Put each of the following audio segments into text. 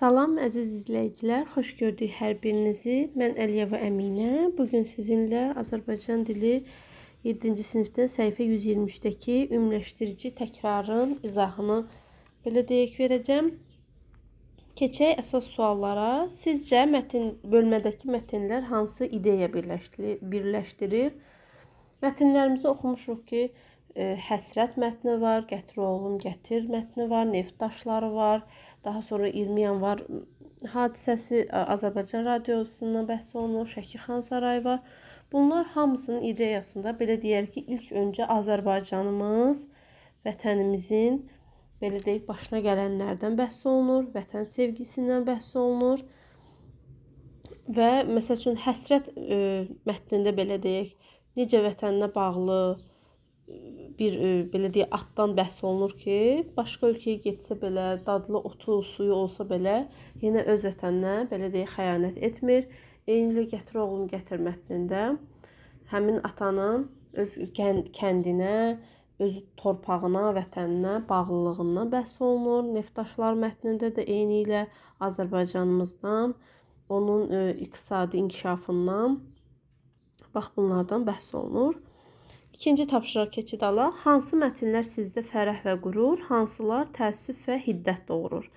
Salam əziz izləyicilər, xoş gördük hər birinizi. Mən Əliyeva Əminə. Bu gün sizinlə Azərbaycan dili 7-ci sinifdə səhifə 123-dəki ümumiləşdirici təkrarın izahını belə deyək verəcəm. Keçək əsas suallara. Sizcə mətn bölmədəki mətnlər hansı ideya birləşdirir? Mətnlərimizi oxumuşuq ki, e, həsrət mətni var, gətir oğlum, gətir mətni var, neft daşları var. Daha sonra 20 yanvar hadisəsi Azərbaycan radiosundan bəhs olunur, Şəki xan sarayı var. Bunlar hamısının ideyasında belə deyək ki, ilk öncə Azərbaycanımız, vətənimizin belə deyək başına gələnlərdən bəhs olunur, vətən sevgisindən bəhs olunur. Və məsəl üçün həsrət ə, mətnində belə deyək, necə vətəninə bağlı, bir e, belə deyə atdan bəhs olunur ki, başqa ölkəyə getsə belə, dadlı otu, suyu olsa belə, yenə öz vətəninə belə deyə xəyanət etmir. Eynilə gətir oğlum gətir mətnində həmin atanın öz kəndinə, öz torpağına, vətəninə bağlılığından bəhs olunur. Neftaşlar mətnində də eynilə Azərbaycanımızdan, onun e, iqtisadi inkişafından bax bunlardan bəhs olunur. İkinci tapşırıq keçid ala. Hansı mətnlər sizdə fərəh və qürur, hansılar təəssüf və hiddət doğurur?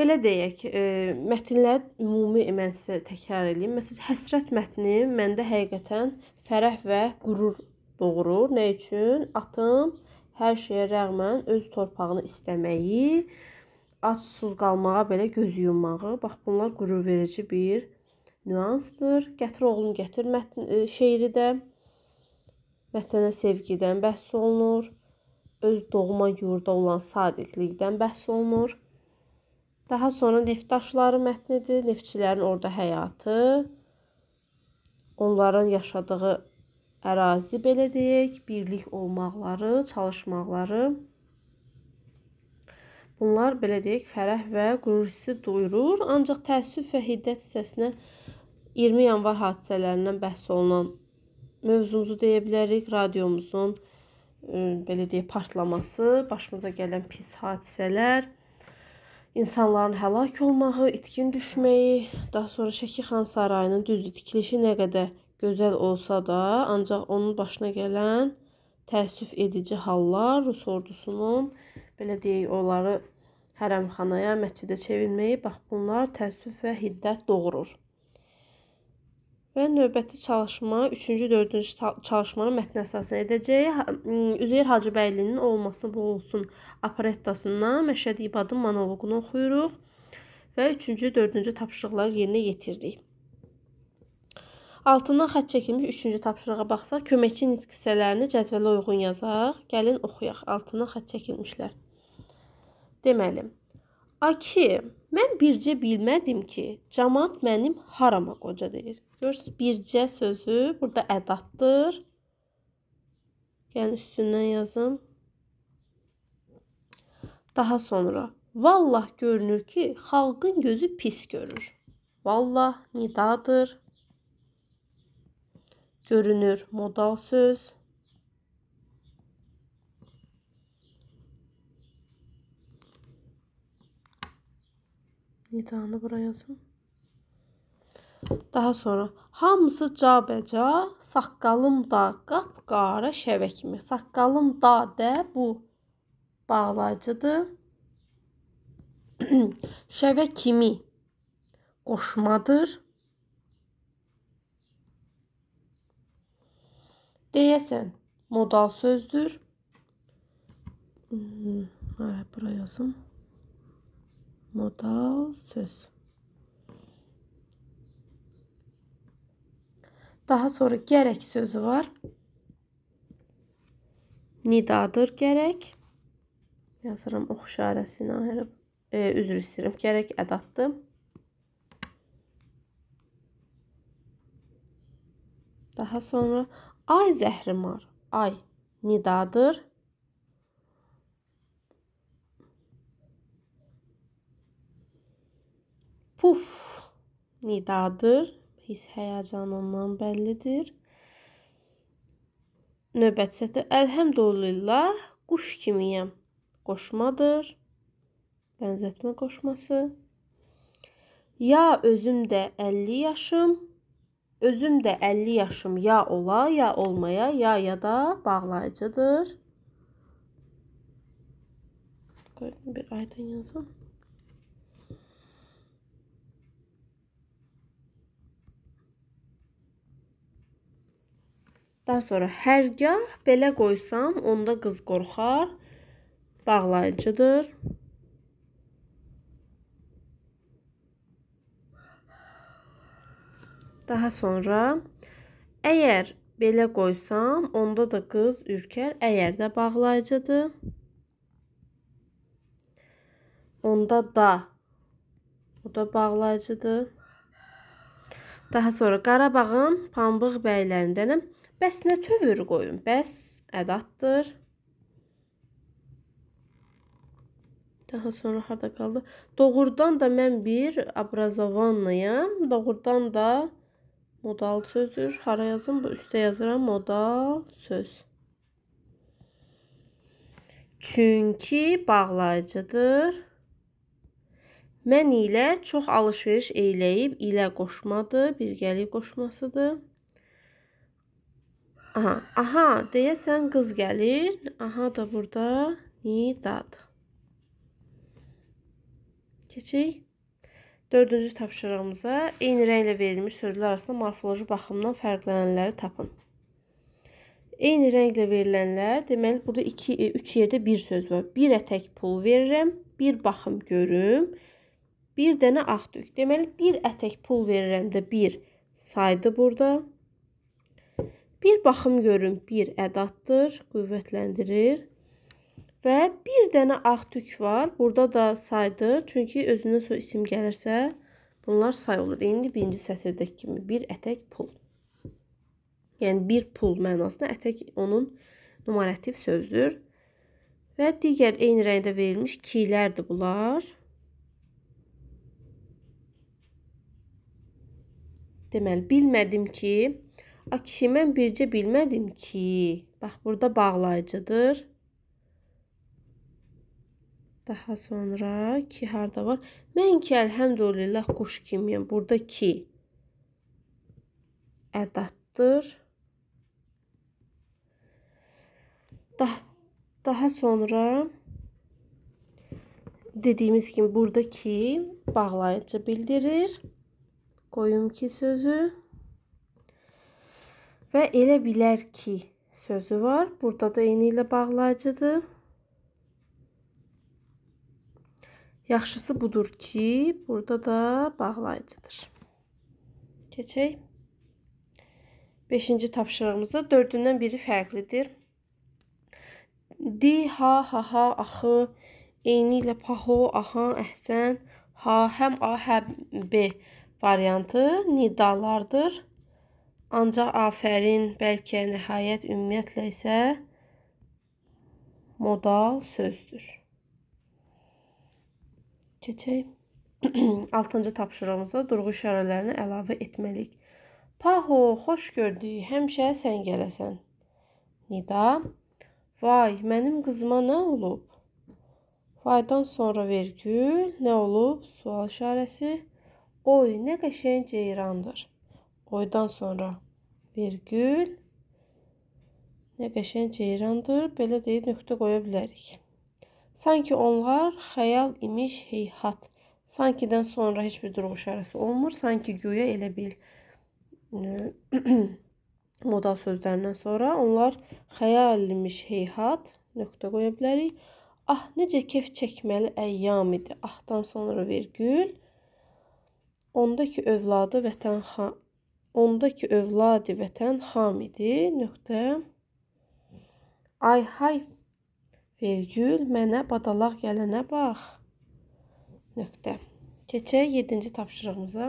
Belə deyək, e, mətnlər ümumi mən sizə təkrar eləyim. Məsələn, həsrət mətni məndə həqiqətən fərəh və qürur doğurur. Nə üçün? Atım hər şeyə rəğmən öz torpağını istəməyi, açsız qalmağa belə göz yummağı, bax bunlar qürurverici bir nüansdır. Gətir oğlum, gətir mətn e, şeiri də vətənə sevgidən bəhs olunur, öz doğma yurda olan sadiqlikdən bəhs olunur. Daha sonra Neftdaşları mətnidir, neftçilərin orada həyatı, onların yaşadığı ərazi belə deyək, birlik olmaqları, çalışmaqları. Bunlar belə deyək, fərəh və qürur hissi duyurur, ancaq təəssüf və hiddət hissəsinə 20 yanvar hadisələrindən bəhs olunan mövzumuzu deyə bilərik. Radiomuzun e, belə deyək partlaması, başımıza gələn pis hadisələr, insanların həlak olması, itkin düşməyi, daha sonra Şəki xan sarayının düz tikilişi nə qədər gözəl olsa da, ancaq onun başına gələn təəssüf edici hallar Rus ordusunun belə deyək onları hərəmxanaya, məscidə çevirməyi, bax bunlar təəssüf və hiddət doğurur və növbəti çalışma 3-cü, 4-cü çalışmanın mətn əsası edəcək. Üzeyir Hacıbəylinin olması bu olsun operettasından Məşədi İbadın monoloqunu oxuyuruq və 3-cü, 4-cü tapşırıqları yerinə yetiririk. Altından xətt çəkilmiş 3-cü tapşırığa baxsaq, köməkçi nitq hissələrini cədvələ uyğun yazaq. Gəlin oxuyaq. Altından xətt çəkilmişlər. Deməli, A ki, mən bircə bilmədim ki, cəmaət mənim harama qoca deyir. Görürsünüz, bircə sözü burada ədatdır. Gəlin üstündən yazım. Daha sonra vallah görünür ki, xalqın gözü pis görür. Vallah nidadır. Görünür modal söz. Nidanı bura yazın. Daha sonra hamısı cabəca, saqqalım da qapqara şəvə kimi. Saqqalım da də bu bağlayıcıdır. şəvə kimi qoşmadır. Deyəsən modal sözdür. Hmm, hara bura yazım. Modal söz. Daha sonra gərək sözü var. Nidadır gərək. Yazıram ox işarəsini ayırıb. E, üzr istəyirəm. Gərək ədatdır. Daha sonra ay zəhrimar. Ay nidadır. Puf nidadır his həyəcanından bəllidir. Növbəti sətrdə Əlhəmdülillah quş kimiyəm. Qoşmadır. Bənzətmə qoşması. Ya özüm də 50 yaşım, özüm də 50 yaşım ya ola, ya olmaya, ya ya da bağlayıcıdır. Qoyun bir aydın yazım. Daha sonra hərgah belə qoysam, onda qız qorxar. Bağlayıcıdır. Daha sonra əgər belə qoysam, onda da qız ürkər. Əgər də bağlayıcıdır. Onda da. Bu da bağlayıcıdır. Daha sonra Qarabağın pambıq bəylərindənəm. Bəs nə tövür qoyun? Bəs ədatdır. Daha sonra harda qaldı? Doğrudan da mən bir obrazovanlıyam. Doğrudan da modal sözdür. Hara yazım? Bu üstə yazıram modal söz. Çünki bağlayıcıdır. Mən ilə çox alışveriş eləyib ilə qoşmadır, birgəlik qoşmasıdır. Aha, aha deyəsən qız gəlir. Aha da burada nidad. Keçək. Dördüncü tapşırığımıza eyni rənglə verilmiş sözlər arasında morfoloji baxımdan fərqlənənləri tapın. Eyni rənglə verilənlər, deməli burada 2 3 e, yerdə bir söz var. Bir ətək pul verirəm, bir baxım görüm, bir dənə ağ tük. Deməli, bir ətək pul verirəm də bir saydı burada. Bir baxım görün, bir ədatdır, qüvvətləndirir. Və bir dənə ağ tük var. Burada da saydır. Çünki özünə soy isim gəlirsə, bunlar say olur. İndi birinci sətirdəki kimi bir ətək pul. Yəni bir pul mənasında ətək onun numerativ sözdür. Və digər eyni rəngdə verilmiş kiylərdir bunlar. Deməli, bilmədim ki, a kişi, mən bircə bilmədim ki. Bax, burada bağlayıcıdır. Daha sonra ki harda var? Mən ki, əlhəmdülillah quş kimiyəm. Burada ki ədatdır. Daha, daha sonra dediyimiz kimi buradakı bağlayıcı bildirir qoyum ki sözü və elə bilər ki sözü var. Burada da eyni ilə bağlayıcıdır. Yaxşısı budur ki, burada da bağlayıcıdır. Keçək. 5-ci tapşırığımızda 4-dən biri fərqlidir. Di, ha, ha, ha, axı, eyni ilə paho, aha, əhsən, ha, həm a, həm b variantı nidalardır. Ancaq afərin, bəlkə, nəhayət, ümumiyyətlə isə modal sözdür. Keçək. 6-cı tapşırığımıza durğu işarələrini əlavə etməliyik. Paho, xoş gördük, həmişə sən gələsən. Nida, vay, mənim qızıma nə olub? Vaydan sonra vergül, nə olub? Sual işarəsi. Oy ne qəşəng ceyrandır. Oydan sonra vergül. Nə qəşəng ceyrandır. Belə deyib nöqtə qoya bilərik. Sanki onlar xəyal imiş heyhat. Sankidən sonra heç bir durum işarəsi olmur. Sanki güya elə bil modal sözlərindən sonra onlar xəyal imiş heyhat nöqtə qoya bilərik. Ah, necə kef çəkməli əyyam idi. Ahdan sonra vergül. Onda ki övladı vətən xa Onda ki övladi vətən hamidi. Nöqtə. Ay hay vergül mənə badalaq gələnə bax. Nöqtə. Keçək 7-ci tapşırığımıza.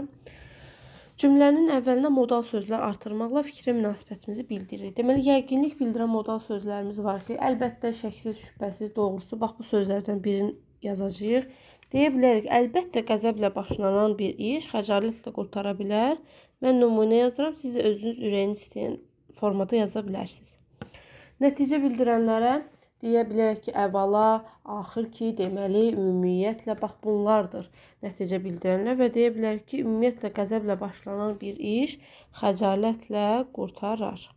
Cümlənin əvvəlinə modal sözlər artırmaqla fikrə münasibətimizi bildiririk. Deməli, yəqinlik bildirən modal sözlərimiz var ki, əlbəttə, şəksiz, şübhəsiz, doğrusu. Bax bu sözlərdən birini yazacağıq. Deyə bilərik, əlbəttə qəzəblə başlanan bir iş xəcaətlə qurtara bilər. Mən nümunə yazıram, siz də özünüz ürəyiniz istəyən formada yaza bilərsiniz. Nəticə bildirənlərə deyə bilərik ki, əvvəla, axır ki, deməli, ümumiyyətlə bax bunlardır. Nəticə bildirənlər və deyə bilərik ki, ümumiyyətlə qəzəblə başlanan bir iş xəcalətlə qurtarar.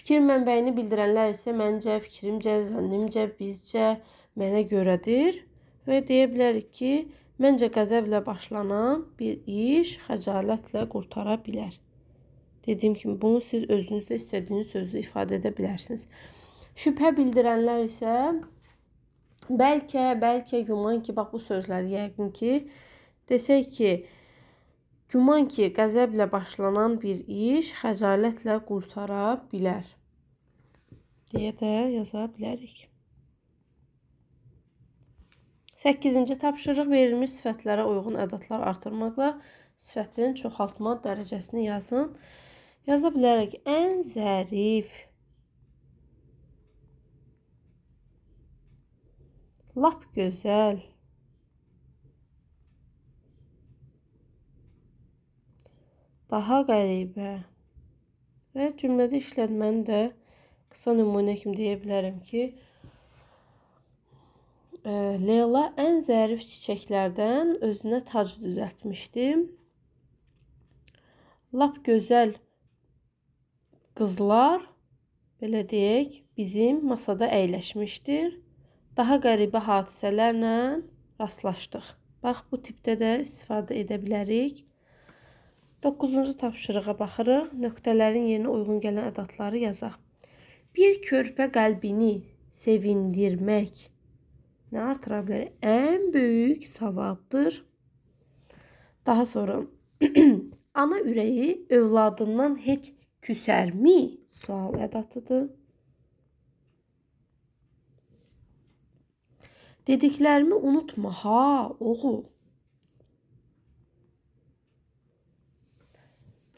Fikir mənbəyini bildirənlər isə məncə, fikrimcə, zənnimcə, bizcə, mənə görədir və deyə bilərik ki, məncə qəzəblə başlanan bir iş xəcalətlə qurtara bilər. Dediyim kimi bunu siz özünüzdə istədiyiniz sözü ifadə edə bilərsiniz. Şübhə bildirənlər isə bəlkə, bəlkə güman ki, bax bu sözlər yəqin ki, desək ki, güman ki, qəzəblə başlanan bir iş xəcalətlə qurtara bilər deyə də yaza bilərik. 8-ci tapşırıq verilmiş sifətlərə uyğun ədadlar artırmaqla sifətin çoxaltma dərəcəsini yazın. Yaza bilərək ən zərif lap gözəl daha qəribə və cümlədə işlətməni də qısa nümunə kimi deyə bilərəm ki, Leyla ən zərif çiçəklərdən özünə tac düzəltmişdi. Lap gözəl qızlar belə deyək, bizim masada əyləşmişdir. Daha qəribə hadisələrlə rastlaşdıq. Bax bu tipdə də istifadə edə bilərik. 9-cu tapşırığa baxırıq. Nöqtələrin yerinə uyğun gələn ədadları yazaq. Bir körpə qəlbini sevindirmək nə artıra bilər? Ən böyük savabdır. Daha sonra ana ürəyi övladından heç küsərmi? Sual ədatıdır. Dediklərimi unutma ha, oğul.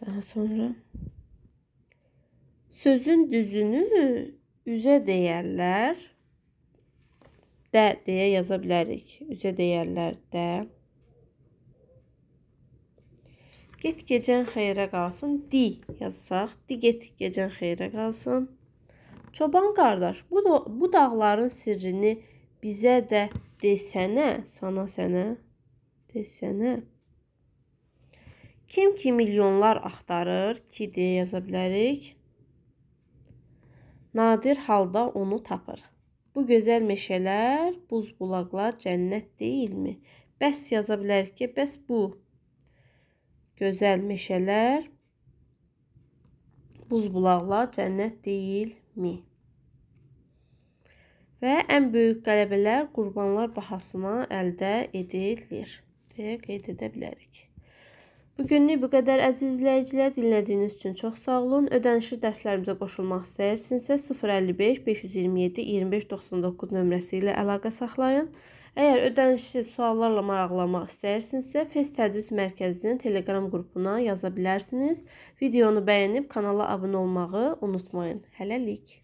Daha sonra sözün düzünü üzə deyərlər də deyə yaza bilərik. Üzə deyərlər də. Get gecən xeyrə qalsın. Di yazsaq, di get gecən xeyrə qalsın. Çoban qardaş, bu da, bu dağların sirrini bizə də desənə, sana sənə, desənə. Kim ki milyonlar axtarır, ki deyə yaza bilərik. Nadir halda onu tapır. Bu gözəl meşələr, buz bulaqlar cənnət deyilmi? Bəs yaza bilərik ki, bəs bu gözəl meşələr, buz bulaqlar cənnət deyilmi? Və ən böyük qələbələr qurbanlar bahasına əldə edilir deyə qeyd edə bilərik. Bugünlük bu qədər əziz izləyicilər dinlədiyiniz üçün çox sağ olun. Ödənişli dərslərimizə qoşulmaq istəyirsinizsə 055 527 2599 nömrəsi ilə əlaqə saxlayın. Əgər ödənişsiz suallarla maraqlanmaq istəyirsinizsə Fes Tədris Mərkəzinin Telegram qrupuna yaza bilərsiniz. Videonu bəyənib kanala abunə olmağı unutmayın. Hələlik.